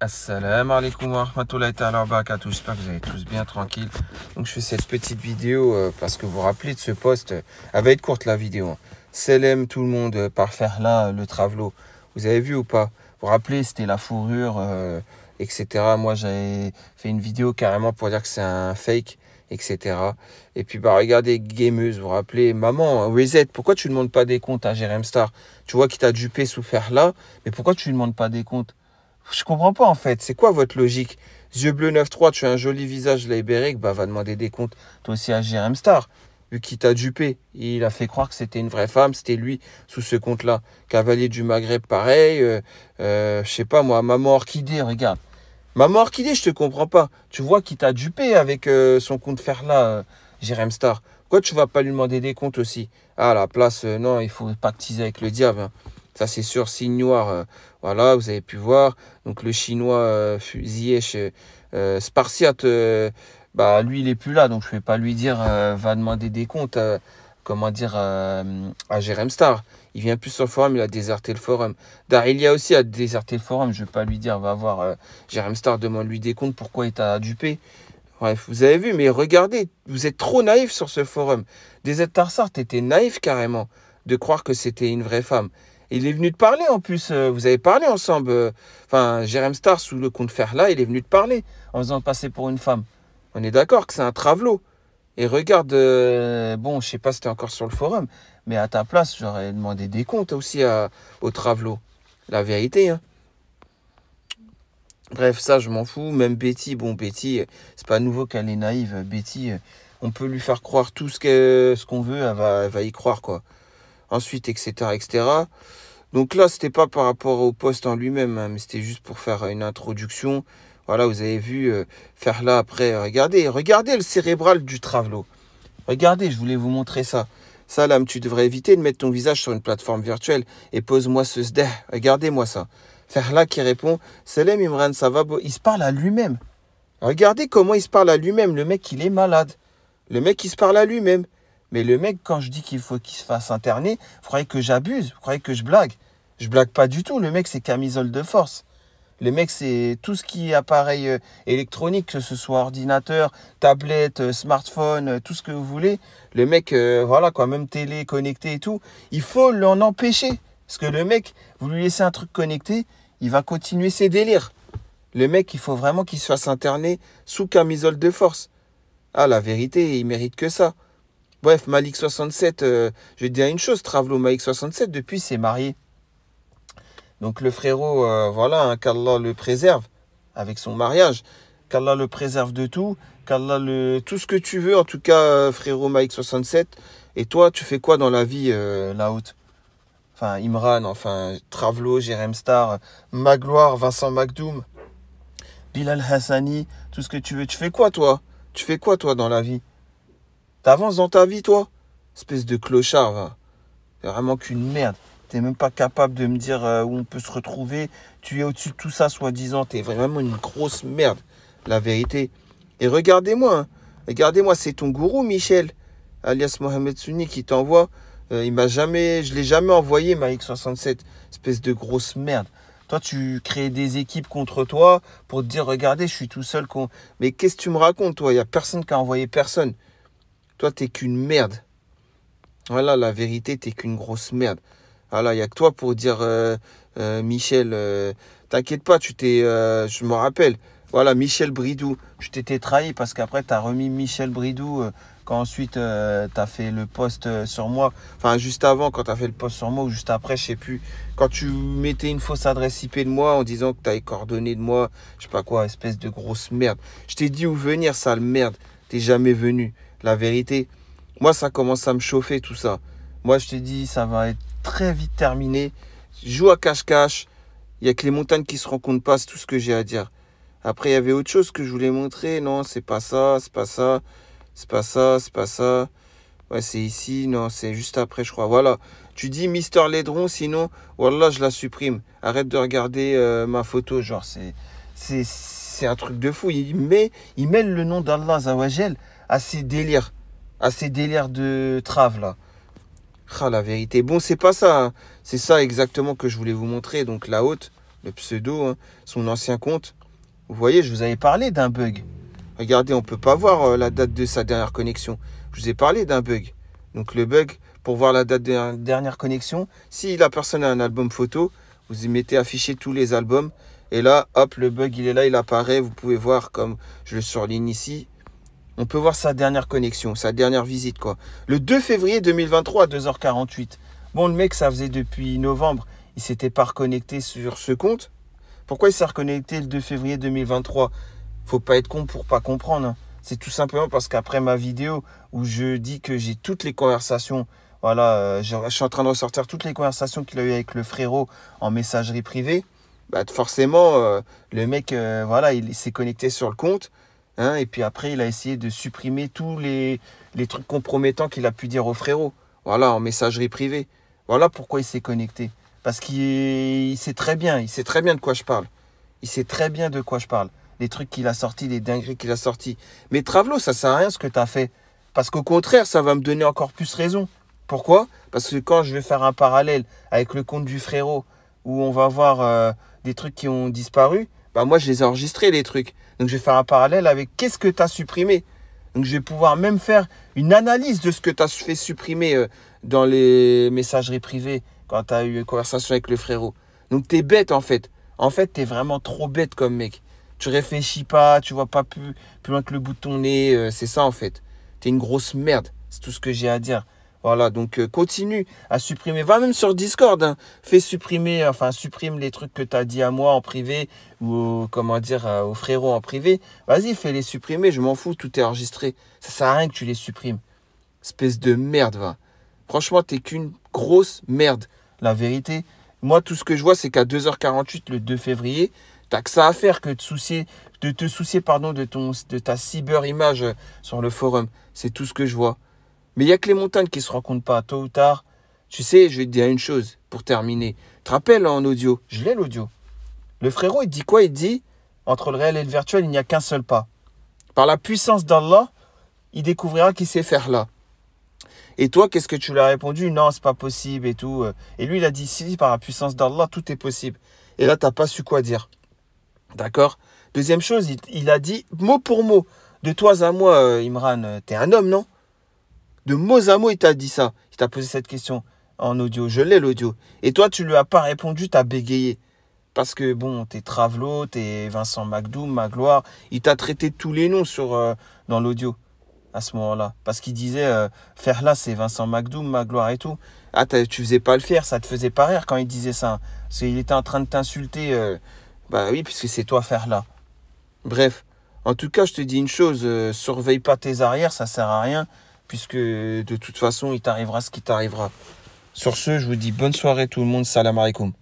Assalamu alaikum wa rahmatullahi wa wa J'espère que vous allez tous bien, tranquille. Donc, je fais cette petite vidéo euh, parce que vous vous rappelez de ce poste. Euh, elle va être courte la vidéo. Hein. salam tout le monde euh, par faire là le travelot. Vous avez vu ou pas Vous vous rappelez, c'était la fourrure, etc. Moi, j'avais fait une vidéo carrément pour dire que c'est un fake, etc. Et puis, bah, regardez, gameuse, vous vous rappelez, maman, Wizette, pourquoi tu ne demandes pas des comptes à Jerem Star Tu vois qu'il t'a dupé sous faire là, mais pourquoi tu ne demandes pas des comptes je comprends pas en fait. C'est quoi votre logique Yeux bleus 9-3, tu as un joli visage libérique. bah va demander des comptes toi aussi à Jérém Star. Vu qu'il t'a dupé, il a fait croire que c'était une vraie femme, c'était lui sous ce compte-là. Cavalier du Maghreb, pareil. Euh, euh, je sais pas moi, Maman Orchidée, regarde. Maman Orchidée, je te comprends pas. Tu vois qu'il t'a dupé avec euh, son compte faire là, Jérém Star. Pourquoi tu vas pas lui demander des comptes aussi À ah, la place, non, il faut pactiser avec le diable. Hein. Ça, c'est sûr, signe noir. Euh, voilà, vous avez pu voir. Donc, le chinois euh, fusillé chez euh, Spartiate, bah, lui, il est plus là. Donc, je ne vais pas lui dire, va demander des comptes, comment dire, à Jérém Star. Il vient plus sur le forum, il a déserté le forum. a aussi a déserté le forum. Je ne vais pas lui dire, va voir Jérém Star, demande-lui des comptes, pourquoi il t'a dupé. Bref, vous avez vu, mais regardez, vous êtes trop naïf sur ce forum. Des Tarsart était naïf carrément de croire que c'était une vraie femme. Il est venu te parler en plus. Euh, vous avez parlé ensemble. Euh, enfin, Jérém Star, sous le compte Ferla, il est venu te parler en faisant passer pour une femme. On est d'accord que c'est un travelot. Et regarde, euh, bon, je sais pas si es encore sur le forum, mais à ta place, j'aurais demandé des comptes aussi au travelot. La vérité, hein. Bref, ça, je m'en fous. Même Betty, bon, Betty, c'est pas nouveau qu'elle est naïve. Betty, on peut lui faire croire tout ce qu'on veut, elle va y croire, quoi ensuite, etc., etc. Donc là, c'était pas par rapport au poste en lui-même, hein, mais c'était juste pour faire une introduction. Voilà, vous avez vu euh, faire là après. Euh, regardez, regardez le cérébral du Travelo. Regardez, je voulais vous montrer ça. Salam, tu devrais éviter de mettre ton visage sur une plateforme virtuelle et pose-moi ce sdeh. Regardez-moi ça. Faire là qui répond salam Imran, ça va. Il se parle à lui-même. Regardez comment il se parle à lui-même. Le mec, il est malade. Le mec, il se parle à lui-même. Mais le mec, quand je dis qu'il faut qu'il se fasse interner, vous croyez que j'abuse Vous croyez que je blague Je blague pas du tout. Le mec, c'est camisole de force. Le mec, c'est tout ce qui est appareil euh, électronique, que ce soit ordinateur, tablette, euh, smartphone, euh, tout ce que vous voulez. Le mec, voilà, quoi, même télé connecté et tout, il faut l'en empêcher. Parce que le mec, vous lui laissez un truc connecté, il va continuer ses délires. Le mec, il faut vraiment qu'il se fasse interner sous camisole de force. Ah, la vérité, il mérite que ça. Bref, Malik 67, euh, je vais dire une chose, Travlo Malik 67, depuis, s'est marié. Donc le frérot, euh, voilà, hein, qu'Allah le préserve avec son mariage, qu'Allah le préserve de tout, qu'Allah le... Tout ce que tu veux, en tout cas, euh, frérot Malik 67. Et toi, tu fais quoi dans la vie, la haute Enfin, Imran, enfin, Travelo, Jérém Star, Magloire, Vincent Magdoum, Bilal Hassani, tout ce que tu veux. Tu fais quoi, toi Tu fais quoi, toi, dans la vie T'avances dans ta vie, toi Espèce de clochard, va. T'es vraiment qu'une merde. T'es même pas capable de me dire euh, où on peut se retrouver. Tu es au-dessus de tout ça, soi-disant. T'es vraiment une grosse merde, la vérité. Et regardez-moi. Hein. Regardez-moi, c'est ton gourou, Michel, alias Mohamed Souni, qui t'envoie. Euh, il m'a jamais, je l'ai jamais envoyé, ma X67. Espèce de grosse merde. Toi, tu crées des équipes contre toi pour te dire, regardez, je suis tout seul. Mais qu'est-ce que tu me racontes, toi Il n'y a personne qui a envoyé personne. Toi, t'es qu'une merde. Voilà, la vérité, t'es qu'une grosse merde. Voilà, il n'y a que toi pour dire, euh, euh, Michel, euh, t'inquiète pas, tu t'es, je me rappelle, voilà, Michel Bridou, je t'étais trahi parce qu'après, t'as remis Michel Bridou quand ensuite t'as fait le poste sur moi, enfin, juste avant, quand as fait le poste sur moi ou juste après, je sais plus, quand tu mettais une fausse adresse IP de moi en disant que t'avais coordonné de moi, je sais pas quoi, espèce de grosse merde. Je t'ai dit où venir, sale merde, t'es jamais venu la vérité. Moi, ça commence à me chauffer tout ça. Moi, je te dis ça va être très vite terminé. Joue à cache-cache. Il n'y a que les montagnes qui se rencontrent pas, c'est tout ce que j'ai à dire. Après, il y avait autre chose que je voulais montrer. Non, c'est pas ça, c'est pas ça, c'est pas ça, c'est pas ça. Ouais, c'est ici, non, c'est juste après, je crois. Voilà. Tu dis Mister Ledron, sinon, voilà, je la supprime. Arrête de regarder euh, ma photo, genre, c'est. un truc de fou. Il met, il met le nom d'Allah Zawajel à ces délires, à ces de trave là. Ah, la vérité. Bon, c'est pas ça. Hein. C'est ça exactement que je voulais vous montrer. Donc, la haute, le pseudo, hein, son ancien compte. Vous voyez, je vous avais parlé d'un bug. Regardez, on peut pas voir euh, la date de sa dernière connexion. Je vous ai parlé d'un bug. Donc, le bug, pour voir la date de la dernière connexion, si la personne a un album photo, vous y mettez afficher tous les albums. Et là, hop, le bug, il est là, il apparaît. Vous pouvez voir comme je le surligne ici on peut voir sa dernière connexion, sa dernière visite, quoi. Le 2 février 2023 à 2h48. Bon, le mec, ça faisait depuis novembre. Il s'était pas reconnecté sur ce compte. Pourquoi il s'est reconnecté le 2 février 2023 Faut pas être con pour pas comprendre. Hein. C'est tout simplement parce qu'après ma vidéo où je dis que j'ai toutes les conversations, voilà, euh, je, suis en train de ressortir toutes les conversations qu'il a eues avec le frérot en messagerie privée. Bah, forcément, euh, le mec, euh, voilà, il s'est connecté sur le compte. Hein, et puis après, il a essayé de supprimer tous les, trucs compromettants qu'il a pu dire au frérot. Voilà, en messagerie privée. Voilà pourquoi il s'est connecté. Parce qu'il sait très bien, il sait très bien de quoi je parle. Il sait très bien de quoi je parle. Les trucs qu'il a sortis, les dingueries qu'il a sortis. Mais Travelo, ça sert à rien ce que tu as fait. Parce qu'au contraire, ça va me donner encore plus raison. Pourquoi Parce que quand je vais faire un parallèle avec le compte du frérot, où on va voir euh, des trucs qui ont disparu, bah, moi je les ai enregistrés les trucs. Donc je vais faire un parallèle avec qu'est-ce que tu as supprimé. Donc je vais pouvoir même faire une analyse de ce que tu as fait supprimer euh, dans les messageries privées quand tu as eu une conversation avec le frérot. Donc tu es bête en fait. En fait, tu es vraiment trop bête comme mec. Tu réfléchis pas, tu vois pas plus, loin que le bout de ton nez, euh, c'est ça en fait. Tu es une grosse merde, c'est tout ce que j'ai à dire. Voilà, donc euh, continue à supprimer. Va même sur Discord, hein. fais supprimer, enfin supprime les trucs que tu as dit à moi en privé ou comment dire au aux en privé. Vas-y, fais les supprimer, je m'en fous, tout est enregistré. Ça sert à rien que tu les supprimes. Espèce de merde, va. Franchement, t'es qu'une grosse merde, la vérité. Moi, tout ce que je vois, c'est qu'à 2h48 le 2 février, t'as que ça à faire que de, soucier, de te soucier pardon, de, ton, de ta cyber image euh, sur le forum. C'est tout ce que je vois. Mais il n'y a que les montagnes qui se rencontrent pas, tôt ou tard. Tu sais, je vais te dire une chose pour terminer. Te rappelles hein, en audio Je l'ai l'audio. Le frérot, il dit quoi Il dit entre le réel et le virtuel, il n'y a qu'un seul pas. Par la puissance d'Allah, il découvrira qu'il sait faire là. Et toi, qu'est-ce que tu lui as répondu Non, c'est pas possible et tout. Euh. Et lui, il a dit si, par la puissance d'Allah, tout est possible. Et là, t'as pas su quoi dire. D'accord Deuxième chose, il, a dit mot pour mot, de toi à moi, euh, Imran, euh, es un homme, non de mots à mots, il t'a dit ça. Il t'a posé cette question en audio. Je l'ai l'audio. Et toi, tu lui as pas répondu, t'as bégayé. Parce que bon, t'es Travelo, t'es Vincent McDoom, Magloire. Il t'a traité tous les noms sur, euh, dans l'audio à ce moment-là. Parce qu'il disait, euh, faire là, c'est Vincent McDoom, Magloire et tout. Ah, tu faisais pas le faire, ça te faisait pas rire quand il disait ça. Parce qu'il était en train de t'insulter. Euh, bah oui, puisque c'est toi faire là. Bref. En tout cas, je te dis une chose, surveille pas tes arrières, ça sert à rien puisque de toute façon, il t'arrivera ce qui t'arrivera. Sur ce, je vous dis bonne soirée tout le monde, salam alaikum.